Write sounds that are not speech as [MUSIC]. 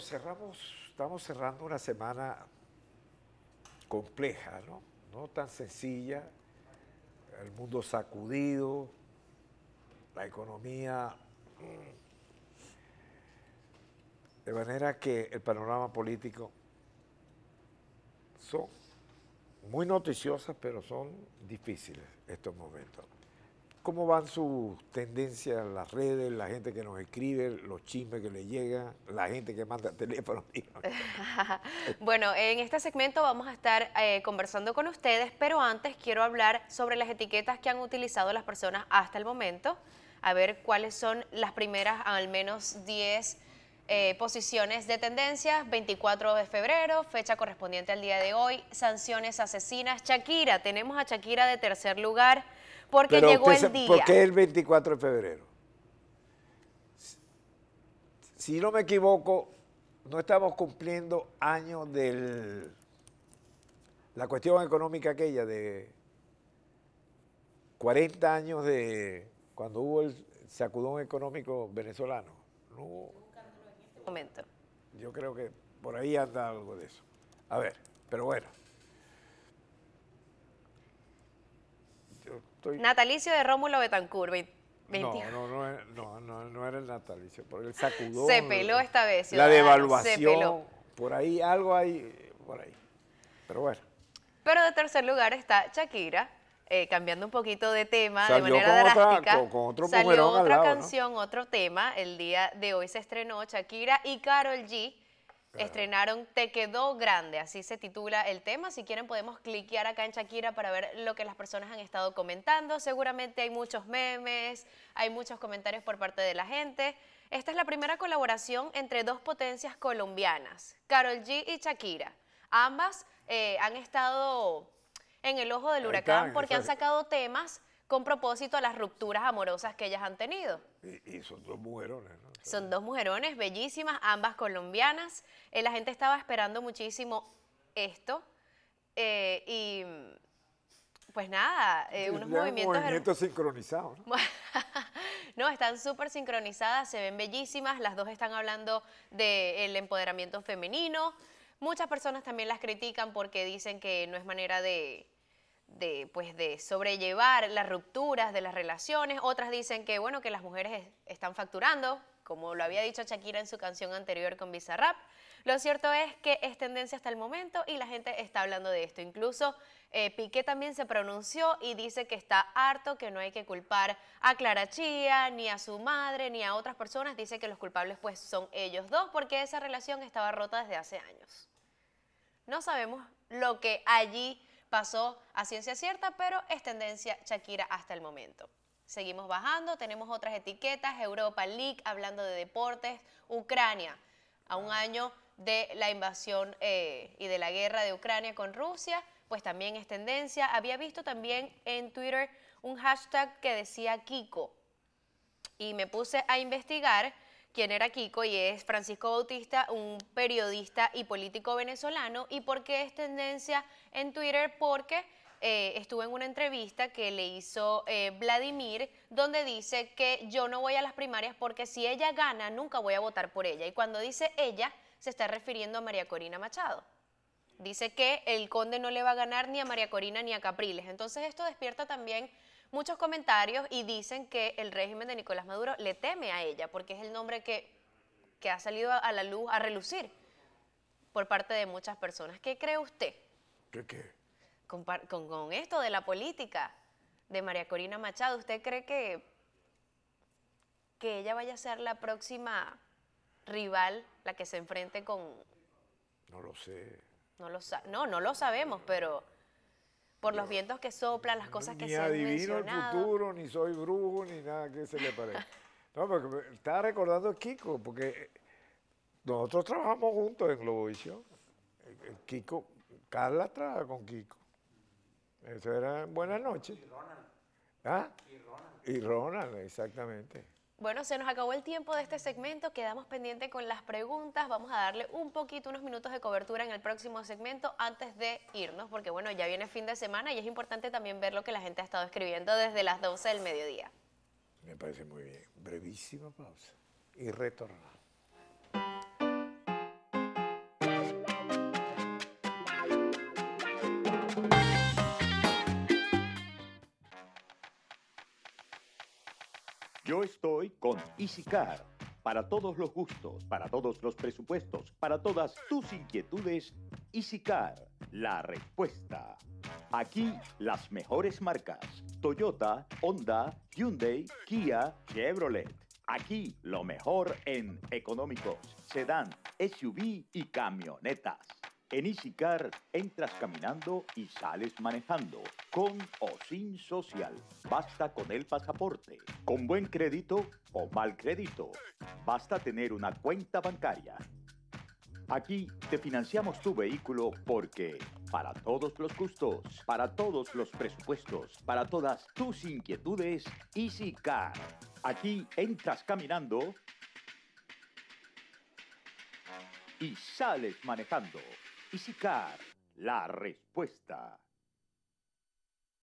cerramos, estamos cerrando una semana compleja, ¿no? No tan sencilla, el mundo sacudido, la economía. Mm. De manera que el panorama político son muy noticiosas, pero son difíciles estos momentos. ¿Cómo van sus tendencias, las redes, la gente que nos escribe, los chismes que le llegan, la gente que manda [LAUGHS] teléfono? [LAUGHS] bueno, en este segmento vamos a estar eh, conversando con ustedes, pero antes quiero hablar sobre las etiquetas que han utilizado las personas hasta el momento, a ver cuáles son las primeras, al menos 10 eh, posiciones de tendencias, 24 de febrero, fecha correspondiente al día de hoy, sanciones asesinas, Shakira, tenemos a Shakira de tercer lugar, porque llegó el día. ¿Por qué el 24 de febrero? Si no me equivoco, no estamos cumpliendo años de la cuestión económica aquella de 40 años de cuando hubo el sacudón económico venezolano. No, este momento. Yo creo que por ahí anda algo de eso. A ver, pero bueno. natalicio. de Rómulo Betancourt, No, eh, no, no, no, era el natalicio, porque el Se peló esta vez. La devaluación. Se peló. Por ahí, algo hay por ahí. Pero bueno. Pero de tercer lugar está Shakira, eh, cambiando un poquito de tema de manera drástica. Otra, con, con salió otra canción, otro tema. El día de hoy se estrenó Shakira y Carol G Estrenaron Te quedó grande, así se titula el tema. Si quieren podemos cliquear acá en Shakira para ver lo que las personas han estado comentando. Seguramente hay muchos memes, hay muchos comentarios por parte de la gente. Esta es la primera colaboración entre dos potencias colombianas, Carol G y Shakira. Ambas eh, han estado en el ojo del huracán porque han sacado temas con propósito a las rupturas amorosas que ellas han tenido. Y, son dos mujerones, ¿no? Son dos mujerones bellísimas, ambas colombianas. Eh, la gente estaba esperando muchísimo esto. Eh, y pues nada, eh, unos movimientos... Un movimientos sincronizados, ¿no? [LAUGHS] No, están súper sincronizadas, se ven bellísimas, las dos están hablando del empoderamiento femenino. Muchas personas también las critican porque dicen que no es manera de, de, pues, de sobrellevar las rupturas de las relaciones. Otras dicen que, bueno, que las mujeres están facturando, como lo había dicho Shakira en su canción anterior con Bizarrap. Lo cierto es que es tendencia hasta el momento y la gente está hablando de esto. Incluso eh, Piqué también se pronunció y dice que está harto, que no hay que culpar a Clara Chía, ni a su madre, ni a otras personas. Dice que los culpables pues son ellos dos porque esa relación estaba rota desde hace años. No sabemos lo que allí pasó a ciencia cierta, pero es tendencia Shakira hasta el momento. Seguimos bajando, tenemos otras etiquetas, Europa League, hablando de deportes, Ucrania, a un año de la invasión eh, y de la guerra de Ucrania con Rusia, pues también es tendencia. Había visto también en Twitter un hashtag que decía Kiko y me puse a investigar quién era Kiko y es Francisco Bautista, un periodista y político venezolano. ¿Y por qué es tendencia en Twitter? Porque eh, estuve en una entrevista que le hizo eh, Vladimir, donde dice que yo no voy a las primarias porque si ella gana, nunca voy a votar por ella. Y cuando dice ella, se está refiriendo a María Corina Machado. Dice que el conde no le va a ganar ni a María Corina ni a Capriles. Entonces esto despierta también muchos comentarios y dicen que el régimen de Nicolás Maduro le teme a ella, porque es el nombre que, que ha salido a la luz, a relucir por parte de muchas personas. ¿Qué cree usted? ¿Qué Con, esto de la política de María Corina Machado, ¿usted cree que, que ella vaya a ser la próxima rival, la que se enfrente con... No lo sé. no, no lo sabemos, pero por los vientos que soplan, las cosas que se han adivino el futuro, ni soy brujo, ni nada que se le parezca. [LAUGHS] no, porque estaba recordando a Kiko, porque eh, nosotros trabajamos juntos en Globovisión. Eh, Kiko, Carla trabaja con Kiko. Eso era Buenas noches. Y Ronald. ¿Ah? Y Ronald. Y Ronald, exactamente. Bueno, se nos acabó el tiempo de este segmento, quedamos pendientes con las preguntas, vamos a darle un poquito, unos minutos de cobertura en el próximo segmento antes de irnos, porque bueno, ya viene fin de semana y es importante también ver lo que la gente ha estado escribiendo desde las 12 del mediodía. Me parece muy bien. Brevísima pausa y retornamos. Yo estoy con EasyCar. Para todos los gustos, para todos los presupuestos, para todas tus inquietudes, EasyCar, la respuesta. Aquí las mejores marcas. Toyota, Honda, Hyundai, Kia, Chevrolet. Aquí lo mejor en económicos, sedán, SUV y camionetas. En EasyCar entras caminando y sales manejando, con o sin social. Basta con el pasaporte, con buen crédito o mal crédito. Basta tener una cuenta bancaria. Aquí te financiamos tu vehículo porque para todos los gustos, para todos los presupuestos, para todas tus inquietudes, EasyCar. Aquí entras caminando y sales manejando. Isicar, la respuesta.